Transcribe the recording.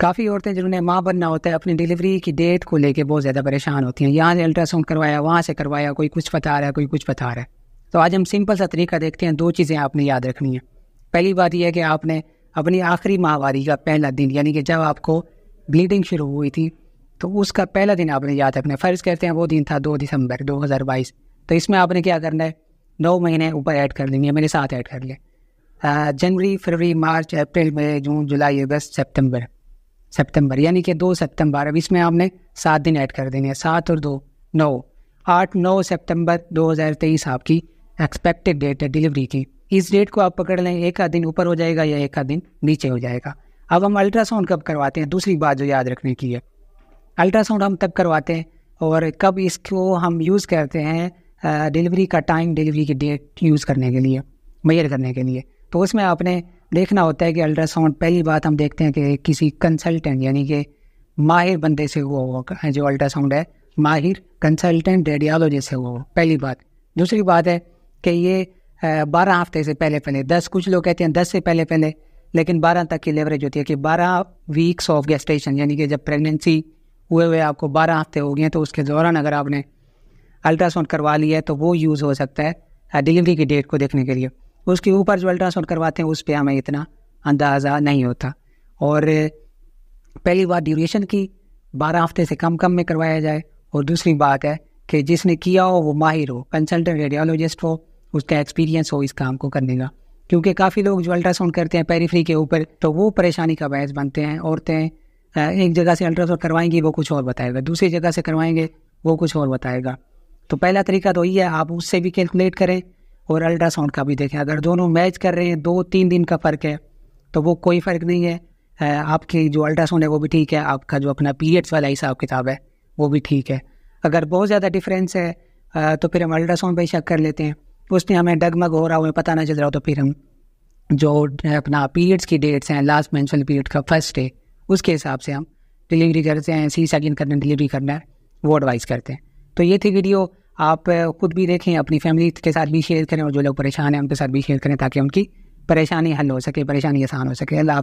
काफ़ी औरतें जिन्होंने माँ बनना होता है अपनी डिलीवरी की डेट को लेके बहुत ज़्यादा परेशान होती हैं यहाँ से अल्ट्रासाउंड करवाया वहाँ से करवाया कोई कुछ बता रहा है कोई कुछ बता रहा है तो आज हम सिंपल सा तरीका देखते हैं दो चीज़ें आपने याद रखनी है पहली बात यह है कि आपने अपनी आखिरी माहवारी का पहला दिन यानी कि जब आपको ब्लीडिंग शुरू हुई थी तो उसका पहला दिन आपने याद रखना है फ़र्ज़ कहते हैं वो दिन था दो दिसंबर दो तो इसमें आपने क्या करना है नौ महीने ऊपर ऐड कर लेंगे मेरे साथ ऐड कर लिया जनवरी फरवरी मार्च अप्रैल मई जून जुलाई अगस्त सितंबर सितंबर यानी कि दो सितंबर अब इसमें आपने सात दिन ऐड कर देने हैं सात और दो नौ आठ नौ सितंबर 2023 आपकी एक्सपेक्टेड डेट है डिलीवरी की इस डेट को आप पकड़ लें एक आध दिन ऊपर हो जाएगा या एक आध दिन नीचे हो जाएगा अब हम अल्ट्रासाउंड कब करवाते हैं दूसरी बात जो याद रखने की है अल्ट्रासाउंड हम तब करवाते हैं और कब इसको हम यूज़ करते हैं डिलीवरी का टाइम डिलीवरी की डेट यूज़ करने के लिए मैयर करने के लिए तो उसमें आपने देखना होता है कि अल्ट्रासाउंड पहली बात हम देखते हैं कि किसी कंसल्टेंट यानी कि माहिर बंदे से हुआ हुआ जो अल्ट्रासाउंड है माहिर कंसल्टेंट रेडियालॉजी से हुआ हो पहली बात दूसरी बात है कि ये बारह हफ्ते से पहले पहले दस कुछ लोग कहते हैं दस से पहले पहले लेकिन बारह तक की लेवरेज होती है कि बारह वीक्स ऑफ गेस्टेशन यानी कि जब प्रेगनेंसी हुए हुए आपको बारह हफ्ते हो गए तो उसके दौरान अगर आपने अल्ट्रासाउंड करवा लिया है तो वो यूज़ हो सकता है डिलीवरी की डेट को देखने के लिए उसके ऊपर जो अल्ट्रासाउंड करवाते हैं उस पर हमें इतना अंदाज़ा नहीं होता और पहली बात ड्यूरेशन की बारह हफ्ते से कम कम में करवाया जाए और दूसरी बात है कि जिसने किया हो वो माहिर हो कंसल्टेंट रेडियोलॉजिस्ट हो उसका एक्सपीरियंस हो इस काम को करने का क्योंकि काफ़ी लोग जो अल्ट्रासाउंड करते हैं पेरीफ्री के ऊपर तो वो परेशानी का बहस बनते हैं औरतें एक जगह से अल्ट्रासाउंड करवाएंगी वो कुछ और बताएगा दूसरी जगह से करवाएंगे वो कुछ और बताएगा तो पहला तरीका तो ये है आप उससे भी कैलकुलेट करें और अल्ट्रासाउंड का भी देखें अगर दोनों मैच कर रहे हैं दो तीन दिन का फ़र्क है तो वो कोई फ़र्क नहीं है आपकी जो अल्ट्रासाउंड है वो भी ठीक है आपका जो अपना पीरियड्स वाला हिसाब किताब है वो भी ठीक है अगर बहुत ज़्यादा डिफरेंस है तो फिर हम अल्ट्रासाउंड पर शक कर लेते हैं उसने हमें डगमग हो रहा हमें पता ना चल रहा हो तो फिर हम जो अपना पीरियड्स की डेट्स हैं लास्ट मैंशल पीरियड का फर्स्ट डे उसके हिसाब से हम डिलीवरी करते हैं सी सेकेंड करना डिलीवरी करना है वो एडवाइस करते हैं तो ये थी वीडियो आप खुद भी देखें अपनी फैमिली के साथ भी शेयर करें और जो लोग परेशान हैं उनके साथ भी शेयर करें ताकि उनकी परेशानी हल हो सके परेशानी आसान हो सके अल्लाह